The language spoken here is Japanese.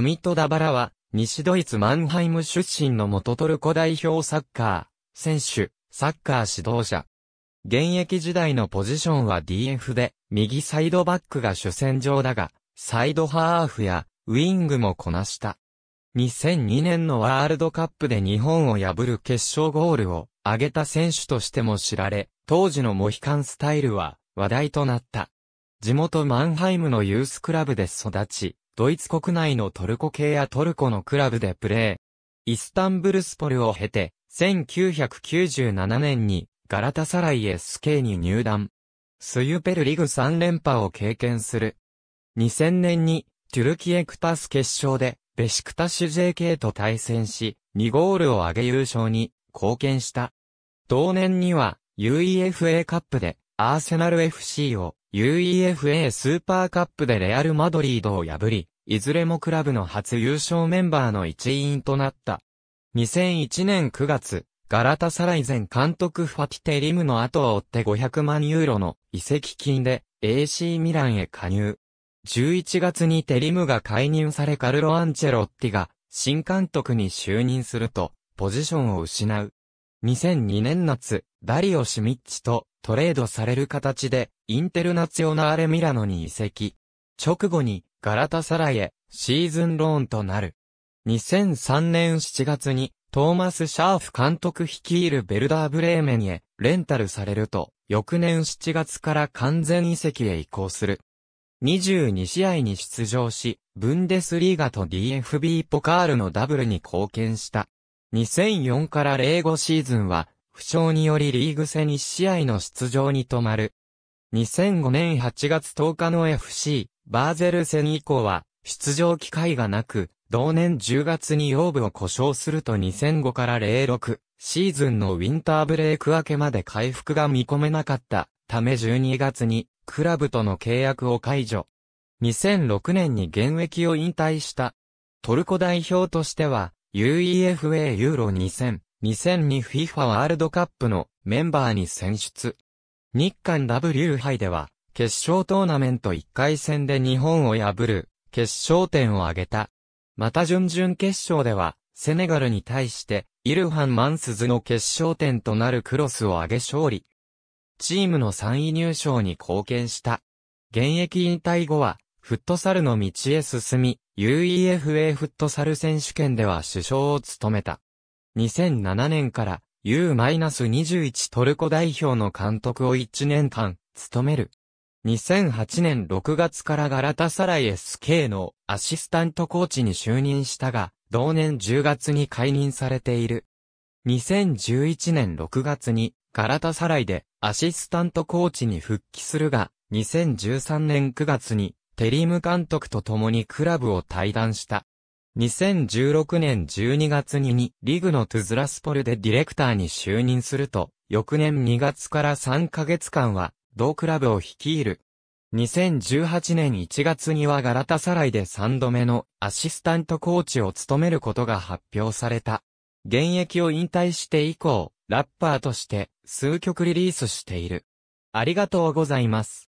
ミ戸ダバラは、西ドイツマンハイム出身の元トルコ代表サッカー、選手、サッカー指導者。現役時代のポジションは DF で、右サイドバックが主戦場だが、サイドハーフや、ウィングもこなした。2002年のワールドカップで日本を破る決勝ゴールを挙げた選手としても知られ、当時のモヒカンスタイルは話題となった。地元マンハイムのユースクラブで育ち、ドイツ国内のトルコ系やトルコのクラブでプレー。イスタンブルスポルを経て、1997年にガラタサライエス系に入団。スユペルリグ3連覇を経験する。2000年にトゥルキエクタス決勝でベシクタシュ JK と対戦し、2ゴールを挙げ優勝に貢献した。同年には UEFA カップでアーセナル FC を UEFA スーパーカップでレアル・マドリードを破り、いずれもクラブの初優勝メンバーの一員となった。2001年9月、ガラタサライ前監督ファティテ・リムの後を追って500万ユーロの移籍金で AC ミランへ加入。11月にテリムが解任されカルロ・アンチェロッティが新監督に就任すると、ポジションを失う。2002年夏、ダリオ・シミッチとトレードされる形で、インテルナツヨナーレ・ミラノに移籍。直後に、ガラタサライへ、シーズンローンとなる。2003年7月に、トーマス・シャーフ監督率いるベルダー・ブレーメンへ、レンタルされると、翌年7月から完全移籍へ移行する。22試合に出場し、ブンデスリーガと DFB ポカールのダブルに貢献した。2004から05シーズンは、負傷によりリーグ戦1試合の出場に止まる。2005年8月10日の FC、バーゼル戦以降は、出場機会がなく、同年10月に腰部を故障すると2005から06シーズンのウィンターブレイク明けまで回復が見込めなかったため12月にクラブとの契約を解除。2006年に現役を引退した。トルコ代表としては UEFA ユーロ2000、2002 FIFA ワールドカップのメンバーに選出。日韓 W 杯では、決勝トーナメント1回戦で日本を破る、決勝点を挙げた。また準々決勝では、セネガルに対して、イルハン・マンスズの決勝点となるクロスを上げ勝利。チームの3位入賞に貢献した。現役引退後は、フットサルの道へ進み、UEFA フットサル選手権では主将を務めた。2007年から U-21 トルコ代表の監督を1年間務める。2008年6月からガラタサライ SK のアシスタントコーチに就任したが、同年10月に解任されている。2011年6月にガラタサライでアシスタントコーチに復帰するが、2013年9月にテリム監督と共にクラブを退団した。2016年12月にリグのトゥズラスポルでディレクターに就任すると、翌年2月から3ヶ月間は、同クラブを率いる。2018年1月にはガラタサライで3度目のアシスタントコーチを務めることが発表された。現役を引退して以降、ラッパーとして数曲リリースしている。ありがとうございます。